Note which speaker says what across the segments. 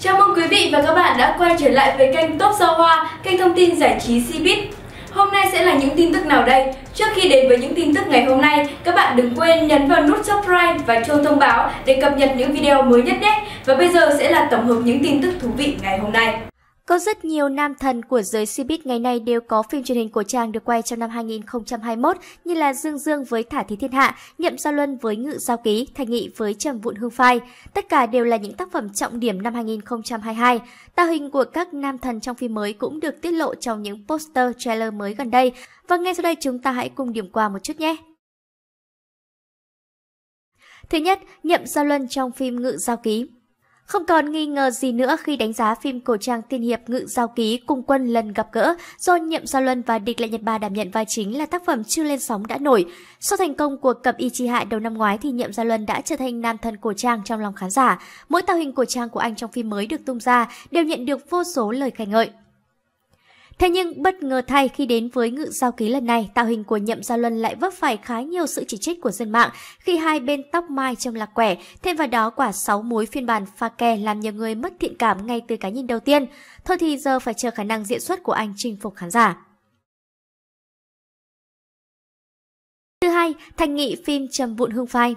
Speaker 1: Chào mừng quý vị và các bạn đã quay trở lại với kênh Top Sao Hoa, kênh thông tin giải trí Cbiz. Hôm nay sẽ là những tin tức nào đây? Trước khi đến với những tin tức ngày hôm nay, các bạn đừng quên nhấn vào nút subscribe và chuông thông báo để cập nhật những video mới nhất nhé. Và bây giờ sẽ là tổng hợp những tin tức thú vị ngày hôm nay.
Speaker 2: Có rất nhiều nam thần của giới showbiz ngày nay đều có phim truyền hình của trang được quay trong năm 2021 như là Dương Dương với Thả Thí Thiên Hạ, Nhậm Gia Luân với Ngự Giao Ký, Thành Nghị với Trầm Vụn Hương Phai. Tất cả đều là những tác phẩm trọng điểm năm 2022. Tạo hình của các nam thần trong phim mới cũng được tiết lộ trong những poster trailer mới gần đây. Và ngay sau đây chúng ta hãy cùng điểm qua một chút nhé. Thứ nhất, Nhậm Gia Luân trong phim Ngự Giao Ký không còn nghi ngờ gì nữa khi đánh giá phim cổ trang tiên hiệp Ngự Giao Ký cùng quân lần gặp gỡ do Nhậm gia Luân và Địch Lệ Nhật Ba đảm nhận vai chính là tác phẩm chưa lên sóng đã nổi. Sau thành công của cặp Y Chi hại đầu năm ngoái thì Nhậm gia Luân đã trở thành nam thần cổ trang trong lòng khán giả. Mỗi tạo hình cổ trang của anh trong phim mới được tung ra đều nhận được vô số lời khen ngợi. Thế nhưng bất ngờ thay khi đến với ngự giao ký lần này, tạo hình của Nhậm Giao Luân lại vấp phải khá nhiều sự chỉ trích của dân mạng khi hai bên tóc mai trông lạc quẻ, thêm vào đó quả sáu mối phiên bản pha kè làm nhiều người mất thiện cảm ngay từ cái nhìn đầu tiên. Thôi thì giờ phải chờ khả năng diễn xuất của anh chinh phục khán giả. Thứ hai, thành nghị phim Trầm Vụn Hương Phai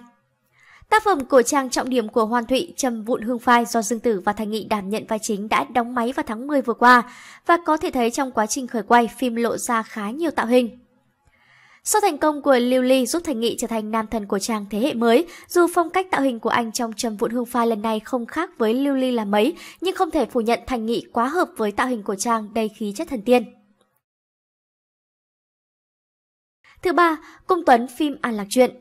Speaker 2: Tác phẩm của trang trọng điểm của Hoàn Thụy Trầm vụn hương phai do Dương Tử và Thành Nghị đảm nhận vai chính đã đóng máy vào tháng 10 vừa qua và có thể thấy trong quá trình khởi quay phim lộ ra khá nhiều tạo hình. Sau thành công của Lưu Ly giúp Thành Nghị trở thành nam thần của trang thế hệ mới, dù phong cách tạo hình của anh trong Trầm Vụn Hương Phai lần này không khác với Lưu Ly là mấy, nhưng không thể phủ nhận Thành Nghị quá hợp với tạo hình của trang đầy khí chất thần tiên. Thứ ba, Cung Tuấn phim An Lạc Truyện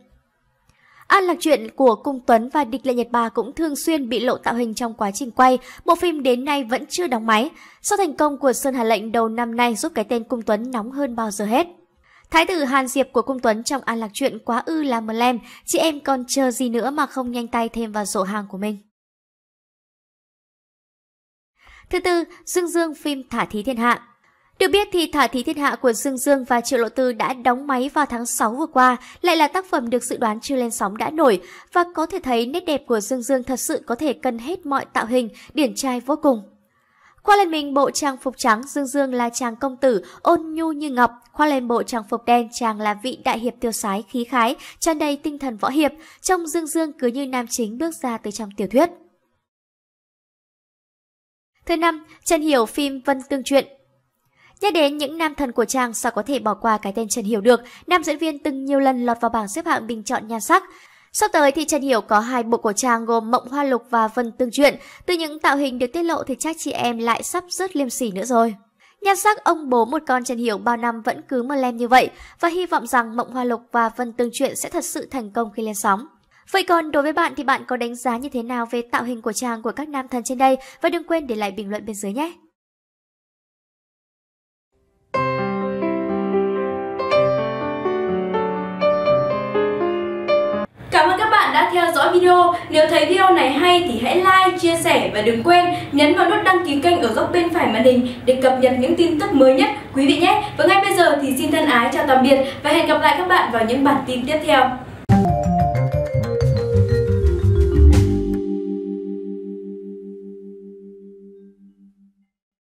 Speaker 2: An lạc chuyện của Cung Tuấn và Địch Lệ Nhật Ba cũng thường xuyên bị lộ tạo hình trong quá trình quay, bộ phim đến nay vẫn chưa đóng máy. Sau thành công của Sơn Hà Lệnh đầu năm nay giúp cái tên Cung Tuấn nóng hơn bao giờ hết. Thái tử Hàn Diệp của Cung Tuấn trong An Lạc Chuyện quá ư là mờ lem, chị em còn chờ gì nữa mà không nhanh tay thêm vào sổ hàng của mình. Thứ tư, Dương Dương phim Thả Thí Thiên Hạ được biết thì Thả Thí Thiên Hạ của Dương Dương và Triệu Lộ Tư đã đóng máy vào tháng 6 vừa qua, lại là tác phẩm được dự đoán chưa lên sóng đã nổi, và có thể thấy nét đẹp của Dương Dương thật sự có thể cân hết mọi tạo hình, điển trai vô cùng. Khoa lên mình bộ trang phục trắng, Dương Dương là chàng công tử, ôn nhu như ngọc. Khoa lên bộ trang phục đen, chàng là vị đại hiệp tiêu sái, khí khái, tràn đầy tinh thần võ hiệp. Trong Dương Dương cứ như nam chính bước ra từ trong tiểu thuyết. Thứ năm, Trần Hiểu phim Vân Tương Truyện Nhắc đến những nam thần của trang sao có thể bỏ qua cái tên Trần Hiểu được, nam diễn viên từng nhiều lần lọt vào bảng xếp hạng bình chọn nhan sắc. sau tới thì Trần Hiểu có hai bộ của trang gồm Mộng Hoa Lục và Vân Tương Truyện. Từ những tạo hình được tiết lộ thì chắc chị em lại sắp rớt liêm sỉ nữa rồi. Nhan sắc ông bố một con Trần Hiểu bao năm vẫn cứ mơ lem như vậy và hy vọng rằng Mộng Hoa Lục và Vân Tương Truyện sẽ thật sự thành công khi lên sóng. Vậy còn đối với bạn thì bạn có đánh giá như thế nào về tạo hình của trang của các nam thần trên đây và đừng quên để lại bình luận bên dưới nhé.
Speaker 1: theo dõi video. Nếu thấy video này hay thì hãy like, chia sẻ và đừng quên nhấn vào nút đăng ký kênh ở góc bên phải màn hình để cập nhật những tin tức mới nhất quý vị nhé. Và ngay bây giờ thì xin thân ái chào tạm biệt và hẹn gặp lại các bạn vào những bản tin tiếp theo.